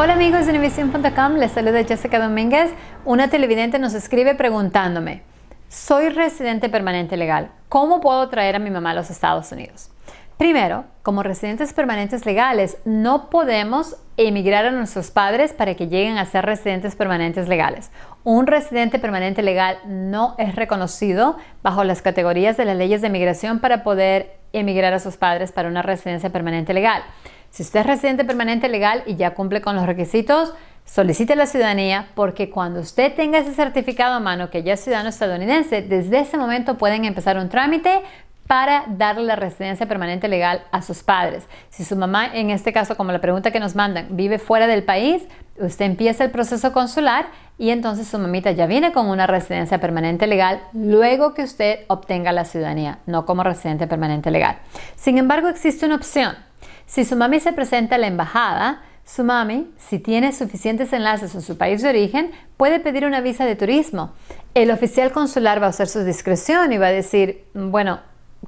Hola amigos de Univision.com, les saluda Jessica Domínguez. Una televidente nos escribe preguntándome, soy residente permanente legal, ¿cómo puedo traer a mi mamá a los Estados Unidos? Primero, como residentes permanentes legales, no podemos emigrar a nuestros padres para que lleguen a ser residentes permanentes legales. Un residente permanente legal no es reconocido bajo las categorías de las leyes de migración para poder emigrar a sus padres para una residencia permanente legal. Si usted es residente permanente legal y ya cumple con los requisitos, solicite la ciudadanía porque cuando usted tenga ese certificado a mano que ya es ciudadano estadounidense, desde ese momento pueden empezar un trámite para darle la residencia permanente legal a sus padres. Si su mamá, en este caso, como la pregunta que nos mandan, vive fuera del país, usted empieza el proceso consular y entonces su mamita ya viene con una residencia permanente legal luego que usted obtenga la ciudadanía, no como residente permanente legal. Sin embargo, existe una opción si su mami se presenta a la embajada, su mami, si tiene suficientes enlaces en su país de origen, puede pedir una visa de turismo. El oficial consular va a usar su discreción y va a decir, bueno,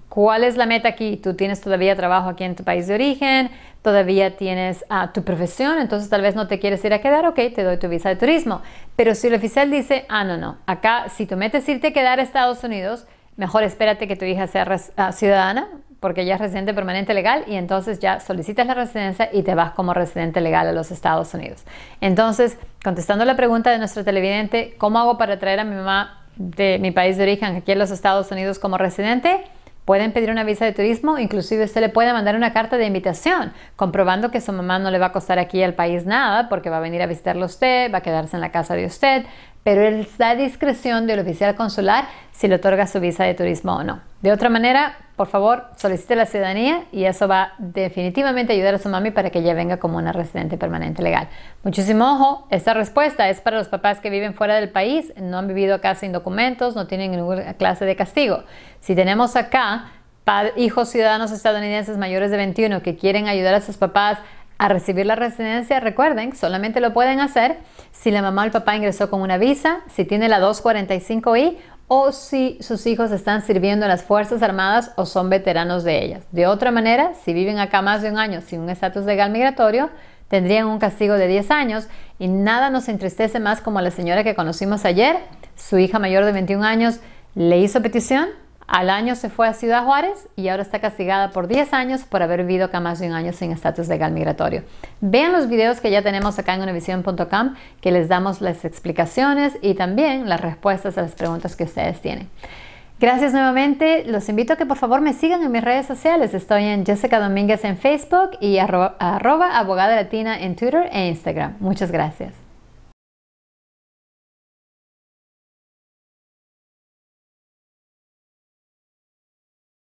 ¿cuál es la meta aquí? Tú tienes todavía trabajo aquí en tu país de origen, todavía tienes ah, tu profesión, entonces tal vez no te quieres ir a quedar, ok, te doy tu visa de turismo. Pero si el oficial dice, ah, no, no, acá si tú metes irte a quedar a Estados Unidos, mejor espérate que tu hija sea ah, ciudadana, porque ya es residente permanente legal y entonces ya solicitas la residencia y te vas como residente legal a los Estados Unidos. Entonces, contestando la pregunta de nuestro televidente, ¿cómo hago para traer a mi mamá de mi país de origen aquí a los Estados Unidos como residente? Pueden pedir una visa de turismo, inclusive usted le puede mandar una carta de invitación, comprobando que su mamá no le va a costar aquí al país nada, porque va a venir a visitarlo usted, va a quedarse en la casa de usted, pero es la discreción del oficial consular si le otorga su visa de turismo o no. De otra manera, por favor, solicite la ciudadanía y eso va definitivamente a ayudar a su mami para que ella venga como una residente permanente legal. Muchísimo ojo, esta respuesta es para los papás que viven fuera del país, no han vivido acá sin documentos, no tienen ninguna clase de castigo. Si tenemos acá hijos ciudadanos estadounidenses mayores de 21 que quieren ayudar a sus papás a recibir la residencia, recuerden, solamente lo pueden hacer si la mamá o el papá ingresó con una visa, si tiene la 245I o si sus hijos están sirviendo en las Fuerzas Armadas o son veteranos de ellas. De otra manera, si viven acá más de un año sin un estatus legal migratorio, tendrían un castigo de 10 años y nada nos entristece más como la señora que conocimos ayer, su hija mayor de 21 años le hizo petición al año se fue a Ciudad Juárez y ahora está castigada por 10 años por haber vivido acá más de un año sin estatus legal migratorio. Vean los videos que ya tenemos acá en univision.com que les damos las explicaciones y también las respuestas a las preguntas que ustedes tienen. Gracias nuevamente. Los invito a que por favor me sigan en mis redes sociales. Estoy en Jessica Domínguez en Facebook y abogada latina en Twitter e Instagram. Muchas gracias.